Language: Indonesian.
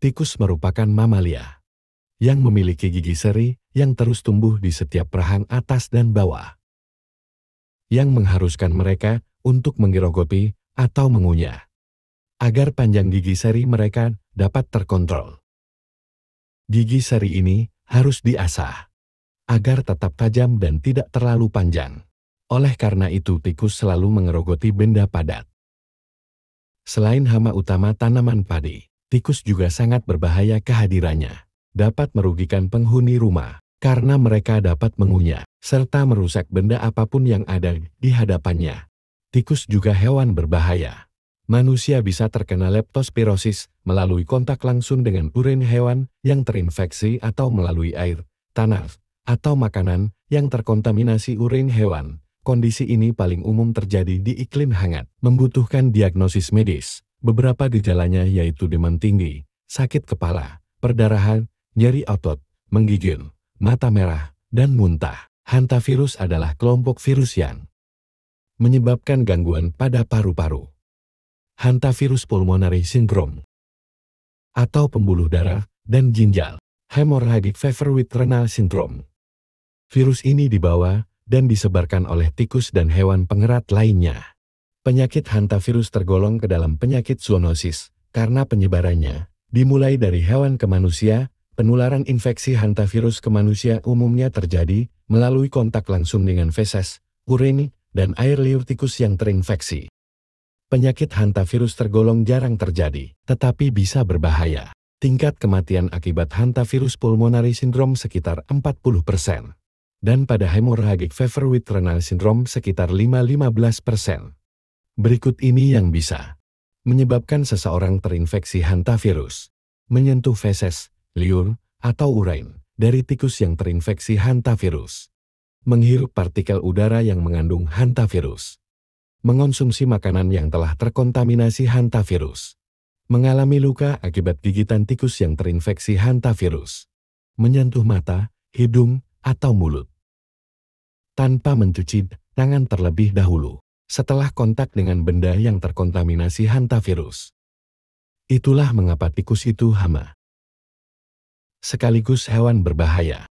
Tikus merupakan mamalia yang memiliki gigi seri yang terus tumbuh di setiap perahan atas dan bawah, yang mengharuskan mereka untuk menggerogoti atau mengunyah agar panjang gigi seri mereka dapat terkontrol. Gigi seri ini harus diasah agar tetap tajam dan tidak terlalu panjang. Oleh karena itu tikus selalu mengerogoti benda padat. Selain hama utama tanaman padi, tikus juga sangat berbahaya kehadirannya. Dapat merugikan penghuni rumah, karena mereka dapat mengunyah, serta merusak benda apapun yang ada di hadapannya. Tikus juga hewan berbahaya. Manusia bisa terkena leptospirosis melalui kontak langsung dengan urin hewan yang terinfeksi atau melalui air, tanah, atau makanan yang terkontaminasi urin hewan, Kondisi ini paling umum terjadi di iklim hangat, membutuhkan diagnosis medis. Beberapa gejalanya yaitu demam tinggi, sakit kepala, perdarahan, nyeri otot, menggigil, mata merah, dan muntah. Hantavirus adalah kelompok virus yang menyebabkan gangguan pada paru-paru. Hantavirus pulmonari syndrome atau pembuluh darah dan ginjal, hemorrhagic fever with renal syndrome. Virus ini dibawa dan disebarkan oleh tikus dan hewan pengerat lainnya. Penyakit hantavirus tergolong ke dalam penyakit zoonosis karena penyebarannya dimulai dari hewan ke manusia. Penularan infeksi hantavirus ke manusia umumnya terjadi melalui kontak langsung dengan feses, urin, dan air liur tikus yang terinfeksi. Penyakit hantavirus tergolong jarang terjadi, tetapi bisa berbahaya. Tingkat kematian akibat hantavirus pulmonari sindrom sekitar 40 dan pada hemorrhagic fever with renal syndrome sekitar 5-15%. Berikut ini yang bisa menyebabkan seseorang terinfeksi hantavirus, menyentuh feses, liur, atau urain dari tikus yang terinfeksi hantavirus, menghirup partikel udara yang mengandung hantavirus, mengonsumsi makanan yang telah terkontaminasi hantavirus, mengalami luka akibat gigitan tikus yang terinfeksi hantavirus, menyentuh mata, hidung, atau mulut tanpa mencuci tangan terlebih dahulu setelah kontak dengan benda yang terkontaminasi hantavirus. Itulah mengapa tikus itu hama. Sekaligus hewan berbahaya.